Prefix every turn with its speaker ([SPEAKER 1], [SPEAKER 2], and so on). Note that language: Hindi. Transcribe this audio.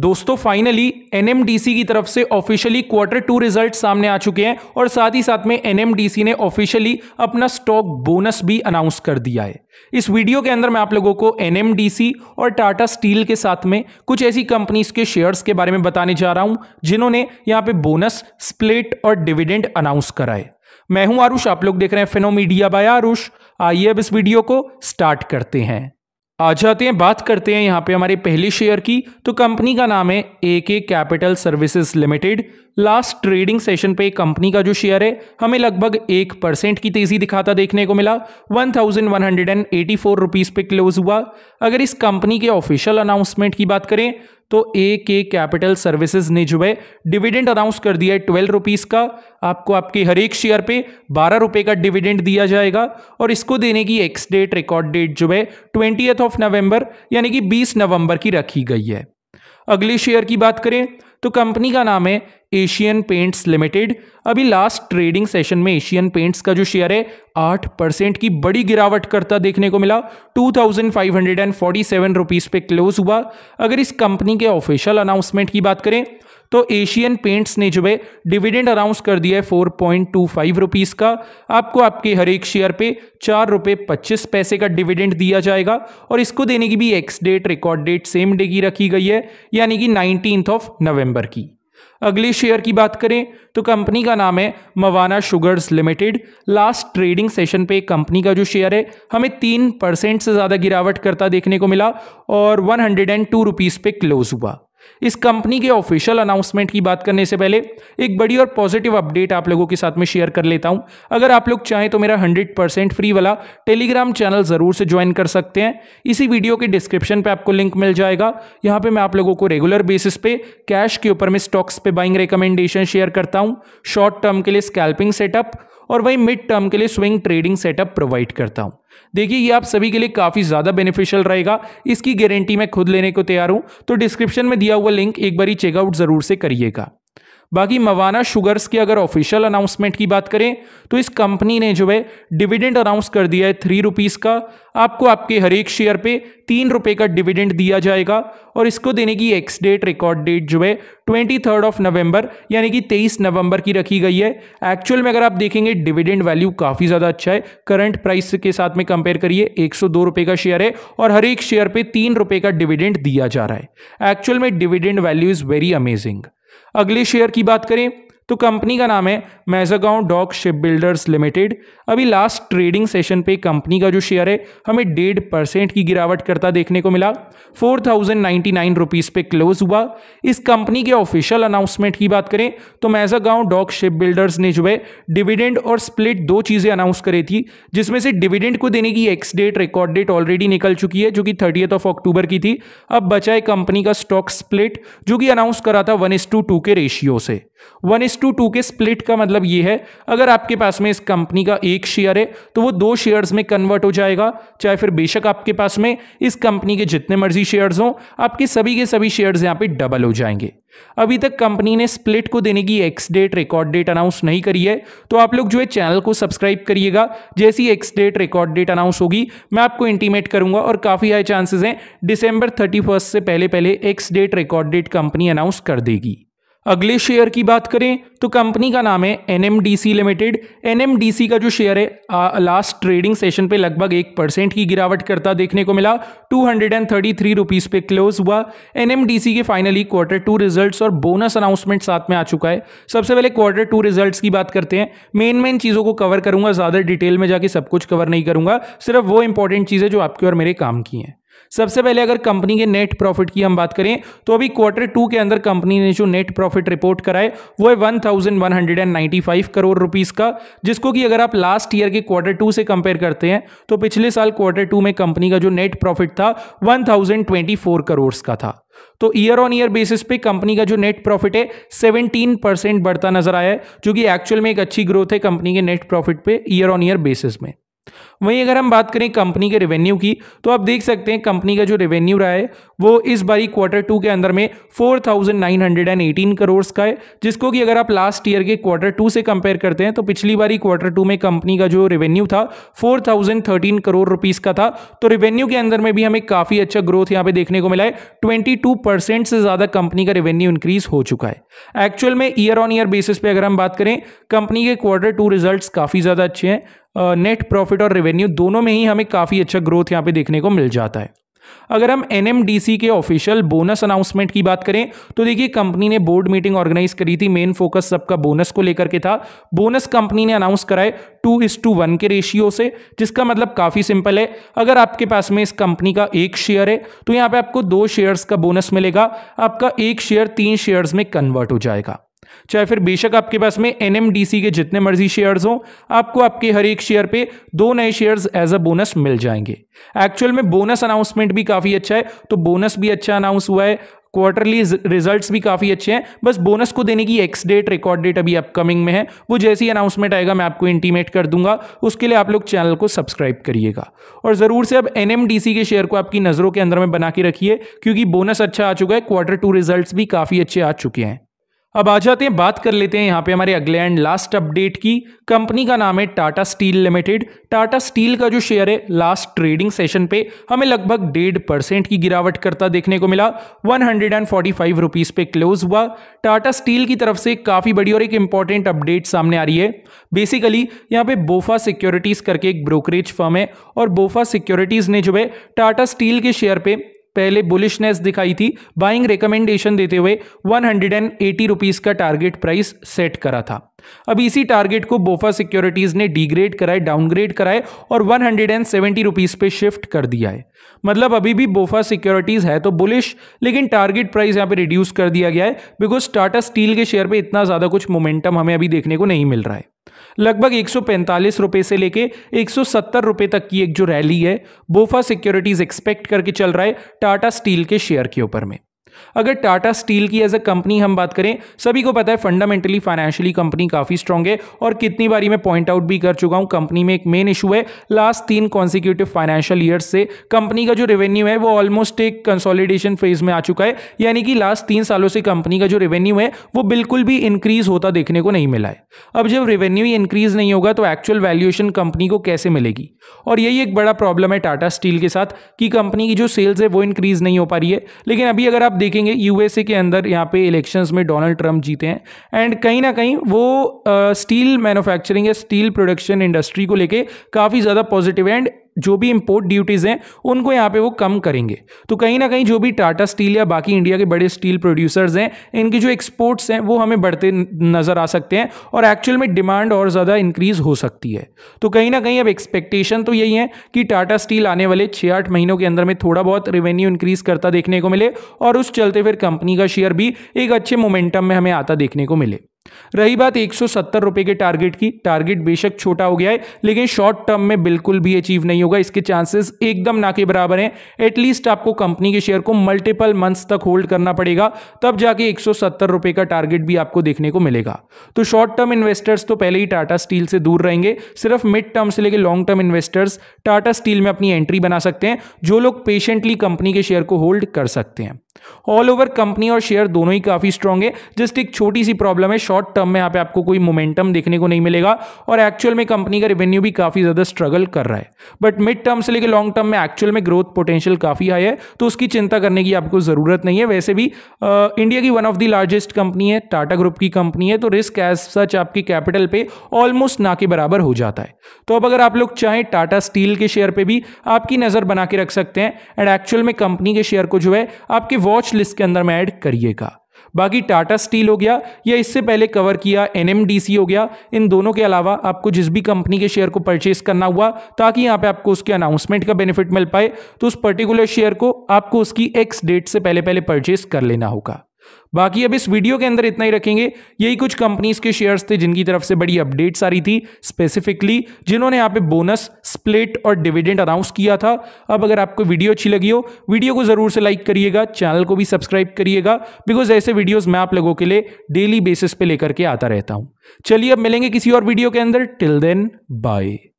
[SPEAKER 1] दोस्तों फाइनली एनएमडीसी की तरफ से ऑफिशियली क्वार्टर टू रिजल्ट सामने आ चुके हैं और साथ ही साथ में एनएमडीसी ने ऑफिशियली अपना स्टॉक बोनस भी अनाउंस कर दिया है इस वीडियो के अंदर मैं आप लोगों को एनएमडीसी और टाटा स्टील के साथ में कुछ ऐसी कंपनीज के शेयर्स के बारे में बताने जा रहा हूं जिन्होंने यहाँ पे बोनस स्प्लिट और डिविडेंड अनाउंस कराए मैं हूं आरुष आप लोग देख रहे हैं मीडिया बाय आरुष आइए अब इस वीडियो को स्टार्ट करते हैं आ जाते हैं बात करते हैं यहाँ पे हमारे पहले शेयर की तो कंपनी का नाम है A K capital services limited last trading session पे कंपनी का जो शेयर है हमें लगभग एक परसेंट की तेजी दिखाता देखने को मिला one thousand one hundred and eighty four rupees पे क्लोज हुआ अगर इस कंपनी के ऑफिशियल अनाउंसमेंट की बात करें तो ए के कैपिटल सर्विसेज ने जो है डिविडेंड अनाउंस कर दिया है ट्वेल्व रुपीज़ का आपको आपके हर एक शेयर पे बारह रुपए का डिविडेंड दिया जाएगा और इसको देने की एक्स डेट रिकॉर्ड डेट जो है ट्वेंटी ऑफ नवंबर यानी कि बीस नवंबर की रखी गई है अगले शेयर की बात करें तो कंपनी का नाम है एशियन पेंट्स लिमिटेड अभी लास्ट ट्रेडिंग सेशन में एशियन पेंट्स का जो शेयर है आठ परसेंट की बड़ी गिरावट करता देखने को मिला two thousand five hundred and forty seven rupees पे क्लोज हुआ अगर इस कंपनी के ऑफिशियल अनाउंसमेंट की बात करें तो एशियन पेंट्स ने जो है डिविडेंड अनाउंस कर दिया है four point two five rupees का आपको आपके हर एक शेयर पे चार रुपए पच्चीस पैसे का डिविडेंड दिया जाएगा और इसको देने की भी ex date record date same day की रखी गई है यानी कि नाइनटीन ऑफ नवम्बर की अगले शेयर की बात करें तो कंपनी का नाम है Mawana sugars limited last trading session पे कंपनी का जो शेयर है हमें तीन परसेंट से ज़्यादा गिरावट करता देखने को मिला और one hundred and two rupees पे क्लोज हुआ इस कंपनी के ऑफिशियल अनाउंसमेंट की बात करने से पहले एक बड़ी और पॉजिटिव अपडेट आप लोगों के साथ में शेयर कर लेता हूं अगर आप लोग चाहें तो मेरा 100% फ्री वाला टेलीग्राम चैनल ज़रूर से ज्वाइन कर सकते हैं इसी वीडियो के डिस्क्रिप्शन पे आपको लिंक मिल जाएगा यहां पे मैं आप लोगों को रेगुलर बेसिस पे कैश के ऊपर में स्टॉक्स पे बाइंग रिकमेंडेशन शेयर करता हूँ शॉर्ट टर्म के लिए स्कैल्पिंग सेटअप और वहीं मिड टर्म के लिए स्विंग ट्रेडिंग सेटअप प्रोवाइड करता हूं देखिए ये आप सभी के लिए काफ़ी ज़्यादा बेनिफिशियल रहेगा इसकी गारंटी मैं खुद लेने को तैयार हूं तो डिस्क्रिप्शन में दिया हुआ लिंक एक बार चेकआउट ज़रूर से करिएगा बाकी मवाना शुगर्स की अगर ऑफिशियल अनाउंसमेंट की बात करें तो इस कंपनी ने जो है डिविडेंड अनाउंस कर दिया है थ्री रुपीज़ का आपको आपके हर एक शेयर पे तीन रुपये का डिविडेंड दिया जाएगा और इसको देने की एक्स डेट रिकॉर्ड डेट जो है ट्वेंटी थर्ड ऑफ नवंबर यानी कि तेईस नवंबर की रखी गई है एक्चुअल में अगर आप देखेंगे डिविडेंड वैल्यू काफ़ी ज़्यादा अच्छा है करंट प्राइस के साथ में कंपेयर करिए एक रुपए का शेयर है और हर एक शेयर पे तीन का डिविडेंड दिया जा रहा है एक्चुअल में dividend value is very amazing अगले शेयर की बात करें तो कंपनी का नाम है Mazagon dock ship builders limited अभी लास्ट ट्रेडिंग सेशन पे कंपनी का जो शेयर है हमें डेढ़ परसेंट की गिरावट करता देखने को मिला four thousand ninety nine rupees पे क्लोज हुआ इस कंपनी के ऑफिशियल अनाउंसमेंट की बात करें तो मैजागांव डॉक शिप बिल्डर्स ने जो है डिविडेंड और स्प्लिट दो चीज़ें अनाउंस करी थी जिसमें से डिविडेंड को देने की ex date record date already निकल चुकी है जो कि थर्टीथ ऑफ अक्टूबर की थी अब बचा है कंपनी का स्टॉक स्प्लिट जो कि अनाउंस करा था वन के रेशियो से वन इस टू टू के स्प्लिट का मतलब ये है अगर आपके पास में इस कंपनी का एक शेयर है तो वो दो शेयर्स में कन्वर्ट हो जाएगा चाहे फिर बेशक आपके पास में इस कंपनी के जितने मर्जी शेयर्स हों आपके सभी के सभी शेयर्स यहाँ पे डबल हो जाएंगे अभी तक कंपनी ने स्प्लिट को देने की ex date record date announce नहीं करी है तो आप लोग जो है चैनल को सब्सक्राइब करिएगा जैसी ex date record date announce होगी मैं आपको इंटीमेट करूंगा और काफ़ी हाई चांसेस हैं दिसंबर थर्टी से पहले पहले ex date record date company announce कर देगी अगले शेयर की बात करें तो कंपनी का नाम है एनएमडीसी लिमिटेड एनएमडीसी का जो शेयर है आ, लास्ट ट्रेडिंग सेशन पे लगभग एक परसेंट की गिरावट करता देखने को मिला two hundred and thirty three rupees पे क्लोज हुआ एनएमडीसी के फाइनली क्वार्टर टू रिजल्ट्स और बोनस अनाउंसमेंट साथ में आ चुका है सबसे पहले क्वार्टर टू रिजल्ट की बात करते हैं मेन मेन चीज़ों को कवर करूंगा ज़्यादा डिटेल में जाके सब कुछ कवर नहीं करूंगा सिर्फ वो इंपॉर्टेंट चीज़ें जो आपके और मेरे काम की हैं सबसे पहले अगर कंपनी के नेट प्रॉफिट की हम बात करें तो अभी क्वार्टर टू के अंदर कंपनी ने जो नेट प्रॉफिट रिपोर्ट कराए वो है 1195 करोड़ रुपीस का जिसको कि अगर आप लास्ट ईयर के क्वार्टर टू से कंपेयर करते हैं तो पिछले साल क्वार्टर टू में कंपनी का जो नेट प्रॉफिट था 1024 करोड़ का था तो ईयर ऑन ईयर बेसिस पे कंपनी का जो नेट प्रॉफिट है 17 परसेंट बढ़ता नजर आया है जो कि एक्चुअल में एक अच्छी ग्रोथ है कंपनी के नेट प्रॉफिट पे ईयर ऑन ईयर बेसिस में वहीं अगर हम बात करें कंपनी के रेवेन्यू की तो आप देख सकते हैं कंपनी का जो रेवेन्यू रहा है वो इस बारी क्वार्टर टू के अंदर में 4,918 करोड़ का है जिसको कि अगर आप लास्ट ईयर के क्वार्टर टू से कंपेयर करते हैं तो पिछली बारी क्वार्टर टू में कंपनी का जो रेवेन्यू था 4,013 करोड़ रुपीस का था तो रेवेन्यू के अंदर में भी हमें काफ़ी अच्छा ग्रोथ यहाँ पे देखने को मिला है परसेंट से ज़्यादा कंपनी का रेवेन्यू इंक्रीज हो चुका है एक्चुअल में ईयर ऑन ईयर बेसिस पे अगर हम बात करें कंपनी के क्वार्टर टू रिजल्ट काफ़ी ज़्यादा अच्छे हैं नेट प्रॉफिट और रेवेन्यू रेवेन्यू दोनों में ही हमें काफ़ी अच्छा ग्रोथ यहाँ पे देखने को मिल जाता है अगर हम एन के ऑफिशियल बोनस अनाउंसमेंट की बात करें तो देखिए कंपनी ने बोर्ड मीटिंग ऑर्गेनाइज करी थी मेन फोकस सबका बोनस को लेकर के था बोनस कंपनी ने अनाउंस कराए टू इस टू वन के रेशियो से जिसका मतलब काफ़ी सिंपल है अगर आपके पास में इस कंपनी का एक शेयर है तो यहाँ पे आपको दो शेयर्स का बोनस मिलेगा आपका एक शेयर तीन शेयर्स में कन्वर्ट हो जाएगा चाहे फिर बेशक आपके पास में एन के जितने मर्जी शेयर्स हों आपको आपके हर एक शेयर पे दो नए शेयर्स एज अ बोनस मिल जाएंगे एक्चुअल में बोनस अनाउंसमेंट भी काफ़ी अच्छा है तो बोनस भी अच्छा अनाउंस हुआ है क्वार्टरली रिजल्ट्स भी काफ़ी अच्छे हैं बस बोनस को देने की एक्स डेट रिकॉर्ड डेट अभी अपकमिंग में है वो जैसे ही अनाउंसमेंट आएगा मैं आपको इंटीमेट कर दूंगा उसके लिए आप लोग चैनल को सब्सक्राइब करिएगा और ज़रूर से अब एन के शेयर को आपकी नज़रों के अंदर में बना के रखिए क्योंकि बोनस अच्छा आ चुका है क्वार्टर टू रिजल्ट भी काफ़ी अच्छे आ चुके हैं अब आ जाते हैं बात कर लेते हैं यहाँ पे हमारे अगले एंड लास्ट अपडेट की कंपनी का नाम है Tata steel limited Tata steel का जो शेयर है लास्ट ट्रेडिंग सेशन पे हमें लगभग डेढ़ परसेंट की गिरावट करता देखने को मिला one hundred and forty five rupees पे क्लोज हुआ टाटा स्टील की तरफ से काफ़ी बड़ी और एक इंपॉर्टेंट अपडेट सामने आ रही है बेसिकली यहाँ पे बोफा सिक्योरिटीज़ करके एक ब्रोकरेज फर्म है और बोफा सिक्योरिटीज़ ने जो है टाटा स्टील के शेयर पर पहले बुलिशनेस दिखाई थी बाइंग रिकमेंडेशन देते हुए 180 रुपीज का टारगेट प्राइस सेट करा था अब इसी टारगेट को बोफा सिक्योरिटीज ने डिग्रेड कराए डाउनग्रेड कराए और 170 रुपीज पे शिफ्ट कर दिया है मतलब अभी भी बोफा सिक्योरिटीज है तो बुलिश लेकिन टारगेट प्राइस यहाँ पे रिड्यूस कर दिया गया है बिकॉज टाटा स्टील के शेयर पे इतना ज़्यादा कुछ मोमेंटम हमें अभी देखने को नहीं मिल रहा है लगभग एक रुपए से लेके एक रुपए तक की एक जो रैली है बोफा सिक्योरिटीज एक्सपेक्ट करके चल रहा है टाटा स्टील के शेयर के ऊपर में अगर टाटा स्टील की एज अ कंपनी हम बात करें सभी को पता है फंडामेंटली फाइनेंशियली कंपनी काफ़ी स्ट्रांग है और कितनी बारी मैं पॉइंट आउट भी कर चुका हूं कंपनी में एक मेन इशू है लास्ट तीन कॉन्सिक्यूटिव फाइनेंशियल ईयर से कंपनी का जो रेवेन्यू है वो ऑलमोस्ट एक कंसोलिडेशन फेज में आ चुका है यानी कि लास्ट तीन सालों से कंपनी का जो रेवेन्यू है वो बिल्कुल भी इंक्रीज होता देखने को नहीं मिला है अब जब रेवेन्यू ही इंक्रीज नहीं होगा तो एक्चुअल वैल्यूएशन कंपनी को कैसे मिलेगी और यही एक बड़ा प्रॉब्लम है टाटा स्टील के साथ कि कंपनी की जो सेल्स है वो इंक्रीज नहीं हो पा रही है लेकिन अभी अगर आप देखेंगे यूएसए के अंदर यहाँ पे इलेक्शंस में डोनाल्ड ट्रंप जीते हैं एंड कहीं ना कहीं वो स्टील मैन्युफैक्चरिंग या स्टील प्रोडक्शन इंडस्ट्री को लेके काफ़ी ज़्यादा पॉजिटिव एंड जो भी इम्पोर्ट ड्यूटीज़ हैं उनको यहाँ पे वो कम करेंगे तो कहीं ना कहीं जो भी टाटा स्टील या बाकी इंडिया के बड़े स्टील प्रोड्यूसर्स हैं इनकी जो एक्सपोर्ट्स हैं वो हमें बढ़ते नज़र आ सकते हैं और एक्चुअल में डिमांड और ज़्यादा इंक्रीज़ हो सकती है तो कहीं ना कहीं अब एक्सपेक्टेशन तो यही है कि टाटा स्टील आने वाले छः आठ महीनों के अंदर में थोड़ा बहुत रेवेन्यू इंक्रीज़ करता देखने को मिले और उस चलते फिर कंपनी का शेयर भी एक अच्छे मोमेंटम में हमें आता देखने को मिले रही बात एक रुपए के टारगेट की टारगेट बेशक छोटा हो गया है लेकिन शॉर्ट टर्म में बिल्कुल भी अचीव नहीं होगा इसके चांसेस एकदम ना के बराबर हैं एटलीस्ट आपको कंपनी के शेयर को मल्टीपल मंथ्स तक होल्ड करना पड़ेगा तब जाके एक रुपए का टारगेट भी आपको देखने को मिलेगा तो शॉर्ट टर्म इन्वेस्टर्स तो पहले ही टाटा स्टील से दूर रहेंगे सिर्फ मिड टर्म से लेकर long term investors Tata steel में अपनी एंट्री बना सकते हैं जो लोग पेशेंटली कंपनी के शेयर को होल्ड कर सकते हैं ऑल ओवर कंपनी और शेयर दोनों ही काफ़ी स्ट्रॉन्ग है जस्ट एक छोटी सी प्रॉब्लम है शॉर्ट टर्म में यहाँ पे आपको कोई मोमेंटम देखने को नहीं मिलेगा और एक्चुअल में कंपनी का रेवेन्यू भी काफ़ी ज़्यादा स्ट्रगल कर रहा है बट मिड टर्म से लेकर लॉन्ग टर्म में एक्चुअल में ग्रोथ पोटेंशियल काफ़ी हाई है तो उसकी चिंता करने की आपको ज़रूरत नहीं है वैसे भी आ, इंडिया की one of the largest company है टाटा ग्रुप की कंपनी है तो रिस्क एज सच आपके कैपिटल पे ऑलमोस्ट ना के बराबर हो जाता है तो अब अगर आप लोग चाहें टाटा स्टील के शेयर पर भी आपकी नज़र बना के रख सकते हैं एंड एक्चुअल में कंपनी के शेयर को जो है आपके वॉच लिस्ट के अंदर में ऐड करिएगा बाकी टाटा स्टील हो गया या इससे पहले कवर किया एनएमडीसी हो गया इन दोनों के अलावा आपको जिस भी कंपनी के शेयर को परचेस करना हुआ ताकि यहाँ पे आपको उसके अनाउंसमेंट का बेनिफिट मिल पाए तो उस पर्टिकुलर शेयर को आपको उसकी एक्स डेट से पहले पहले परचेस कर लेना होगा बाकी अब इस वीडियो के अंदर इतना ही रखेंगे यही कुछ कंपनीज के शेयर्स थे जिनकी तरफ से बड़ी अपडेट्स आ रही थी स्पेसिफिकली जिन्होंने यहाँ पे बोनस स्प्लिट और डिविडेंड अनाउंस किया था अब अगर आपको वीडियो अच्छी लगी हो वीडियो को ज़रूर से लाइक करिएगा चैनल को भी सब्सक्राइब करिएगा बिकॉज ऐसे वीडियोज़ मैं आप लोगों के लिए डेली बेसिस पे लेकर के आता रहता हूँ चलिए अब मिलेंगे किसी और वीडियो के अंदर टिल देन बाय